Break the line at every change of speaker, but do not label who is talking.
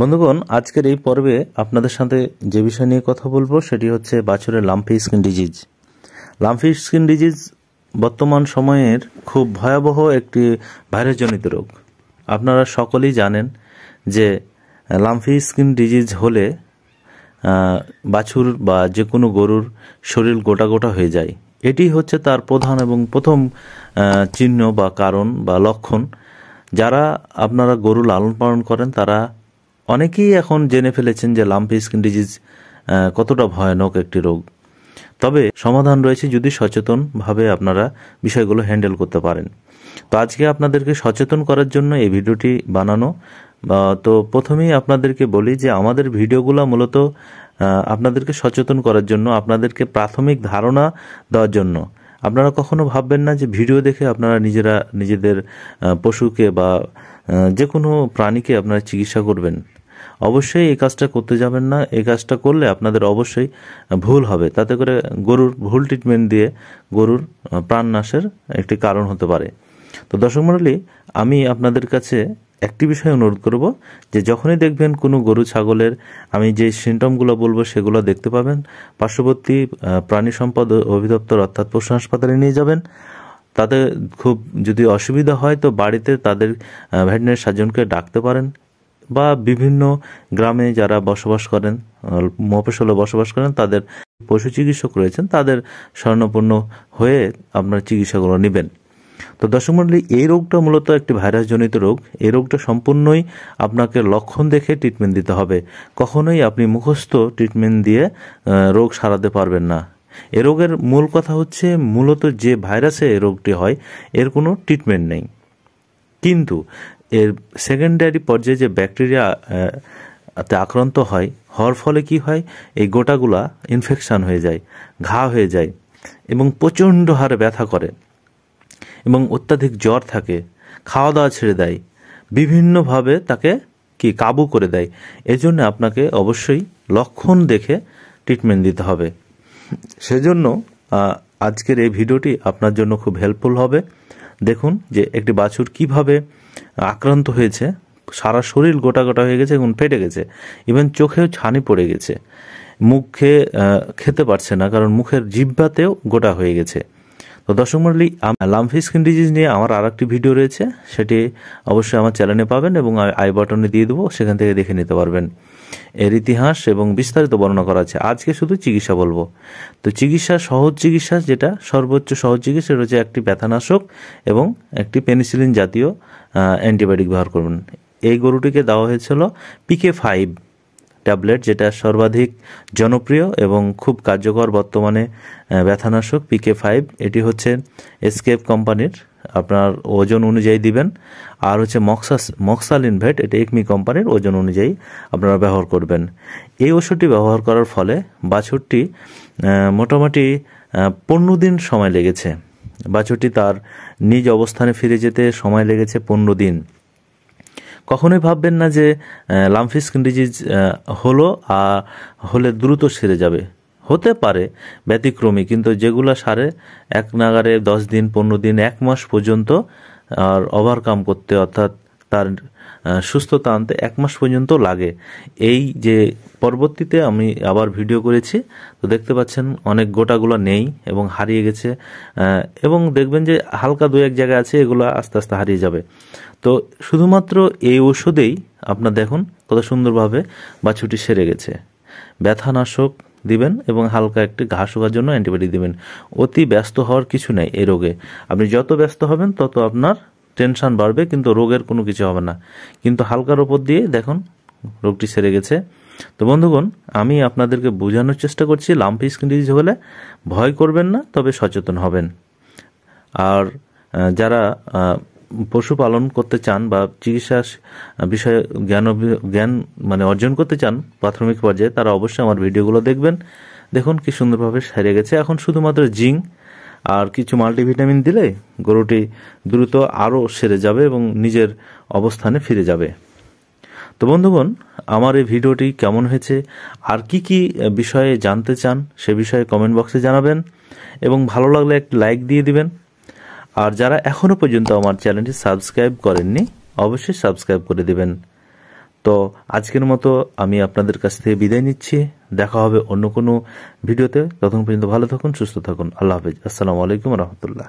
বন্ধুগণ আজকের এই পর্বে আপনাদের সাথে যে বিষয় নিয়ে কথা বলবো সেটি হচ্ছে বাছুরের lumpy skin disease lumpy skin disease বর্তমান সময়ের খুব ভয়াবহ একটি ভাইরাসজনিত রোগ আপনারা সকলেই জানেন যে লাম্পি স্কিন ডিজিজ হলে বাছুর বা যে কোনো গরুর শরীর গোটা গোটা হয়ে যায় এটি হচ্ছে তার প্রধান এবং প্রথম চিহ্ন বা কারণ বা লক্ষণ যারা আপনারা গরু লালন পালন করেন তারা অনেকেই এখন জেনে ফেলেছেন যে লাম্পি স্কিন ডিজিজ কতটা ভয়ানক একটি রোগ তবে সমাধান রয়েছে যদি সচেতনভাবে আপনারা বিষয়গুলো হ্যান্ডেল করতে পারেন তো আজকে আপনাদেরকে সচেতন করার জন্য এই ভিডিওটি বানানো তো প্রথমেই আপনাদেরকে বলি যে আমাদের ভিডিওগুলো মূলত আপনাদেরকে সচেতন করার জন্য আপনাদেরকে প্রাথমিক ধারণা দেওয়ার জন্য আপনারা কখনো ভাববেন না যে ভিডিও দেখে আপনারা নিজেরা নিজেদের পশুকে বা যে কোনো প্রাণীকে আপনারা চিকিৎসা করবেন অবশ্যই এই কাজটা করতে যাবেন না এই কাজটা করলে আপনাদের অবশ্যই ভুল হবে তাতে করে গরুর ভুল ট্রিটমেন্ট দিয়ে গরুর প্রাণনাশের একটি কারণ হতে পারে তো দর্শক মণ্ডলী আমি আপনাদের কাছে একটি বিষয়ে অনুরোধ করব যে যখনই দেখবেন কোনো গরু ছাগলের আমি যে সিমটমগুলো বলবো সেগুলো দেখতে পাবেন পার্শ্ববর্তী প্রাণী সম্পদ অধিদপ্তর অর্থাৎ পশু হাসপাতালে নিয়ে যাবেন তাতে খুব যদি অসুবিধা হয় তো বাড়িতে তাদের ভেটেরিনারি সার্জনকে ডাকতে পারেন বা বিভিন্ন গ্রামে যারা বসবাস করেন মফসলে বসবাস করেন তাদের পশু চিকিৎসক রয়েছেন তাদের স্বর্ণপূর্ণ হয়ে আপনার চিকিৎসাগুলো নেবেন তো দর্শক মন্ডলী এই রোগটা মূলত একটি ভাইরাসজনিত রোগ এই রোগটা সম্পূর্ণই আপনাকে লক্ষণ দেখে ট্রিটমেন্ট দিতে হবে কখনোই আপনি মুখস্থ ট্রিটমেন্ট দিয়ে রোগ সারাতে পারবেন না এ রোগের মূল কথা হচ্ছে মূলত যে ভাইরাসে রোগটি হয় এর কোনো ট্রিটমেন্ট নেই কিন্তু এর সেকেন্ডারি পর্যায়ে যে ব্যাকটেরিয়া তে আক্রান্ত হয় হওয়ার ফলে কি হয় এই গোটাগুলা ইনফেকশান হয়ে যায় ঘা হয়ে যায় এবং প্রচণ্ড হারে ব্যথা করে এবং অত্যাধিক জ্বর থাকে খাওয়া দাওয়া ছেড়ে দেয় বিভিন্নভাবে তাকে কি কাবু করে দেয় এজন্য আপনাকে অবশ্যই লক্ষণ দেখে ট্রিটমেন্ট দিতে হবে সেজন্য আজকের এই ভিডিওটি আপনার জন্য খুব হেল্পফুল হবে দেখুন যে একটি বাছুর কিভাবে আক্রান্ত হয়েছে সারা শরীর গোটা গোটা হয়ে গেছে এবং ফেটে গেছে ইভেন চোখেও ছানি পড়ে গেছে মুখে খেতে পারছে না কারণ মুখের জিব্বাতেও গোটা হয়ে গেছে তো দর্শক মন্ডলী লামফি স্কিন ডিজিজ নিয়ে আমার আর একটি ভিডিও রয়েছে সেটি অবশ্যই আমার চ্যানেলে পাবেন এবং আই বাটনে দিয়ে দেবো সেখান থেকে দেখে নিতে পারবেন এর ইতিহাস এবং বিস্তারিত বর্ণনা করা আছে আজকে শুধু চিকিৎসা বলবো তো চিকিৎসা সহজ চিকিৎসা যেটা সর্বোচ্চ সহজ চিকিৎসা রয়েছে একটি ব্যথানাশক এবং একটি পেনিসিলিন জাতীয় অ্যান্টিবায়োটিক ব্যবহার করবেন এই গরুটিকে দেওয়া হয়েছিল পিকে ফাইভ ট্যাবলেট যেটা সর্বাধিক জনপ্রিয় এবং খুব কার্যকর বর্তমানে ব্যথানাশক পিকে ফাইভ এটি হচ্ছে এসকেপ কোম্পানির আপনার ওজন অনুযায়ী দিবেন আর হচ্ছে মক্সাস মক্সাল ইনভেট এটা একমি কোম্পানির ওজন অনুযায়ী আপনারা ব্যবহার করবেন এই ওষুধটি ব্যবহার করার ফলে বাছুরটি মোটামুটি পনেরো দিন সময় লেগেছে বাছুরটি তার নিজ অবস্থানে ফিরে যেতে সময় লেগেছে পনেরো দিন কখনোই ভাববেন না যে লামফি স্কিন ডিজিজ হলো আর হলে দ্রুত সেরে যাবে হতে পারে ব্যতিক্রমী কিন্তু যেগুলো সারে এক নাগারে দশ দিন পনেরো দিন এক মাস পর্যন্ত আর ওভারকাম করতে অর্থাৎ তার সুস্থতা আনতে এক মাস পর্যন্ত লাগে এই যে পরবর্তীতে আমি আবার ভিডিও করেছি তো দেখতে পাচ্ছেন অনেক গোটাগুলো নেই এবং হারিয়ে গেছে এবং দেখবেন যে হালকা দু এক জায়গায় আছে এগুলো আস্তে আস্তে হারিয়ে যাবে তো শুধুমাত্র এই ওষুধেই আপনার দেখুন কত সুন্দরভাবে বাছুটি সেরে গেছে ব্যথানাশক দিবেন এবং হালকা একটি ঘা শুকার জন্য অ্যান্টিবায়োটিক দিবেন অতি ব্যস্ত হওয়ার কিছু নেই এ রোগে আপনি যত ব্যস্ত হবেন তত আপনার টেনশন বাড়বে কিন্তু রোগের কোনো কিছু হবে না কিন্তু হালকার ওপর দিয়ে দেখুন রোগটি সেরে গেছে তো বন্ধুগণ আমি আপনাদেরকে বোঝানোর চেষ্টা করছি লাম্পি স্কিন ডিজিজ হলে ভয় করবেন না তবে সচেতন হবেন আর যারা পশু পালন করতে চান বা চিকিৎসা বিষয়ে জ্ঞান জ্ঞান মানে অর্জন করতে চান প্রাথমিক পর্যায়ে তারা অবশ্যই আমার ভিডিওগুলো দেখবেন দেখুন কি সুন্দরভাবে সেরে গেছে এখন শুধুমাত্র জিঙ্ক আর কিছু মাল্টিভিটামিন দিলে গরুটি দ্রুত আরও সেরে যাবে এবং নিজের অবস্থানে ফিরে যাবে তো বন্ধুগণ আমার এই ভিডিওটি কেমন হয়েছে আর কি কি বিষয়ে জানতে চান সে বিষয়ে কমেন্ট বক্সে জানাবেন এবং ভালো লাগলে একটি লাইক দিয়ে দিবেন আর যারা এখনও পর্যন্ত আমার চ্যানেলটি সাবস্ক্রাইব করেননি অবশ্যই সাবস্ক্রাইব করে দিবেন তো আজকের মতো আমি আপনাদের কাছ থেকে বিদায় নিচ্ছি দেখা হবে অন্য কোনো ভিডিওতে ততক্ষণ পর্যন্ত ভালো থাকুন সুস্থ থাকুন আল্লাহ হাফিজ আসসালামু আলাইকুম রহমতুল্লাহ